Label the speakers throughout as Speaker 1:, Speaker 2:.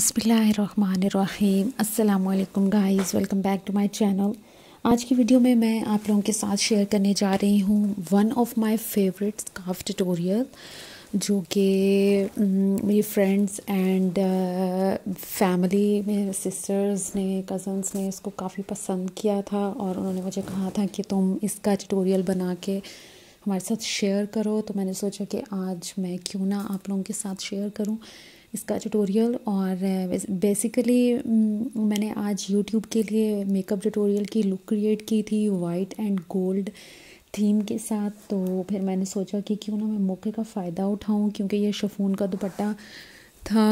Speaker 1: बसमीम् अल्लाम guys welcome back to my channel आज की वीडियो में मैं आप लोगों के साथ शेयर करने जा रही हूँ one of my favourite scarf tutorial जो कि मेरी फ्रेंड्स एंड फैमिली मेरे सिस्टर्स ने कज़न्स ने इसको काफ़ी पसंद किया था और उन्होंने मुझे कहा था कि तुम इसका ट्यूटोरियल बना के हमारे साथ शेयर करो तो मैंने सोचा कि आज मैं क्यों ना आप लोगों के साथ शेयर करूँ इसका ट्यूटोरियल और बेसिकली uh, mm, मैंने आज यूट्यूब के लिए मेकअप ट्यूटोरियल की लुक क्रिएट की थी वाइट एंड गोल्ड थीम के साथ तो फिर मैंने सोचा कि क्यों ना मैं मौके का फ़ायदा उठाऊं क्योंकि ये शफून का दुपट्टा था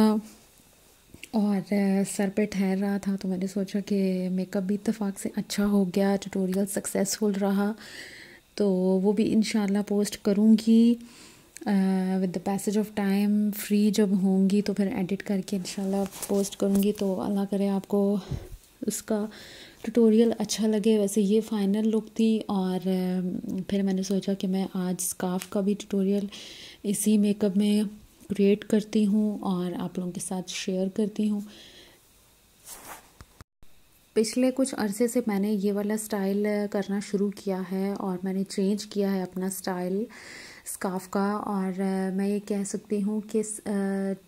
Speaker 1: और uh, सर पे ठहर रहा था तो मैंने सोचा कि मेकअप भी इतफाक़ से अच्छा हो गया ट्यूटोरियल सक्सेसफुल रहा तो वो भी इन पोस्ट करूँगी with the passage of time free जब होंगी तो फिर एडिट करके इंशाल्लाह पोस्ट करूँगी तो अल्लाह करे आपको उसका ट्यूटोरियल अच्छा लगे वैसे ये फाइनल लुक थी और um, फिर मैंने सोचा कि मैं आज स्काफ का भी ट्यूटोरियल इसी मेकअप में क्रिएट करती हूँ और आप लोगों के साथ शेयर करती हूँ पिछले कुछ अरसे से मैंने ये वाला स्टाइल करना शुरू किया है और मैंने चेंज किया है अपना स्टाइल स्काफ का और मैं ये कह सकती हूँ कि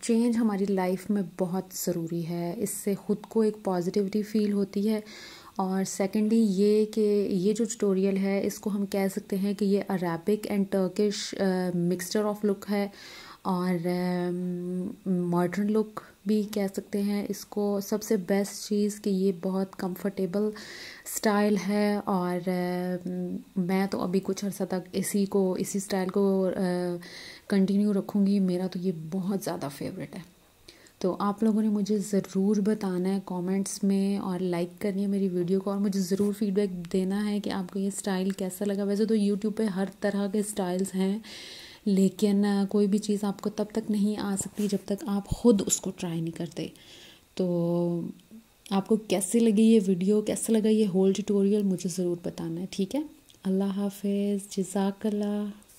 Speaker 1: चेंज हमारी लाइफ में बहुत ज़रूरी है इससे ख़ुद को एक पॉजिटिविटी फील होती है और सेकेंडली ये कि ये जो ट्यूटोरियल है इसको हम कह सकते हैं कि ये Arabic and Turkish mixture of look है और मॉडर्न लुक भी कह सकते हैं इसको सबसे बेस्ट चीज़ कि ये बहुत कंफर्टेबल स्टाइल है और मैं तो अभी कुछ अर्सा तक इसी को इसी स्टाइल को कंटिन्यू रखूँगी मेरा तो ये बहुत ज़्यादा फेवरेट है तो आप लोगों ने मुझे ज़रूर बताना है कमेंट्स में और लाइक करनी है मेरी वीडियो को और मुझे ज़रूर फीडबैक देना है कि आपको ये स्टाइल कैसा लगा वैसे तो यूट्यूब पे हर तरह के स्टाइल्स हैं लेकिन कोई भी चीज़ आपको तब तक नहीं आ सकती जब तक आप खुद उसको ट्राई नहीं करते तो आपको कैसे लगी ये वीडियो कैसे लगा ये होल ट्यूटोरियल मुझे ज़रूर बताना है ठीक है अल्लाह हाफिज़ जजाकल्ला